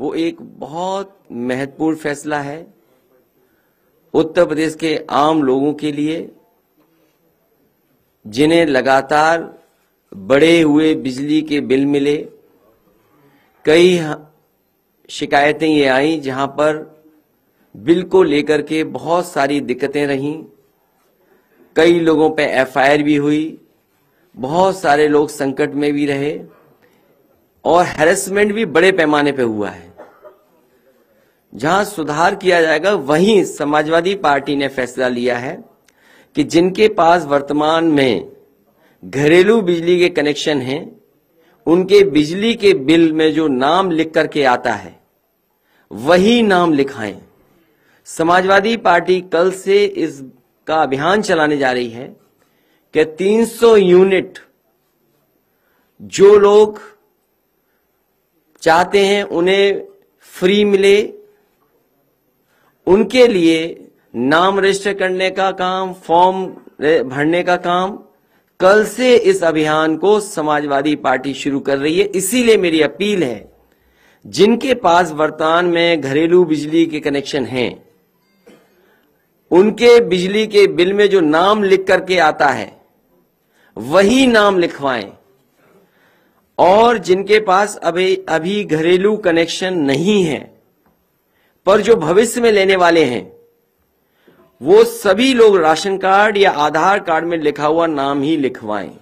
वो एक बहुत महत्वपूर्ण फैसला है उत्तर प्रदेश के आम लोगों के लिए जिन्हें लगातार बढ़े हुए बिजली के बिल मिले कई शिकायतें ये आई जहां पर बिल को लेकर के बहुत सारी दिक्कतें रहीं कई लोगों पे एफआईआर भी हुई बहुत सारे लोग संकट में भी रहे और हेरसमेंट भी बड़े पैमाने पे हुआ है जहां सुधार किया जाएगा वहीं समाजवादी पार्टी ने फैसला लिया है कि जिनके पास वर्तमान में घरेलू बिजली के कनेक्शन हैं उनके बिजली के बिल में जो नाम लिख करके आता है वही नाम लिखाएं समाजवादी पार्टी कल से इसका अभियान चलाने जा रही है कि 300 यूनिट जो लोग चाहते हैं उन्हें फ्री मिले उनके लिए नाम रजिस्टर करने का काम फॉर्म भरने का काम कल से इस अभियान को समाजवादी पार्टी शुरू कर रही है इसीलिए मेरी अपील है जिनके पास वर्तमान में घरेलू बिजली के कनेक्शन हैं उनके बिजली के बिल में जो नाम लिख करके आता है वही नाम लिखवाएं और जिनके पास अभी अभी घरेलू कनेक्शन नहीं है पर जो भविष्य में लेने वाले हैं वो सभी लोग राशन कार्ड या आधार कार्ड में लिखा हुआ नाम ही लिखवाएं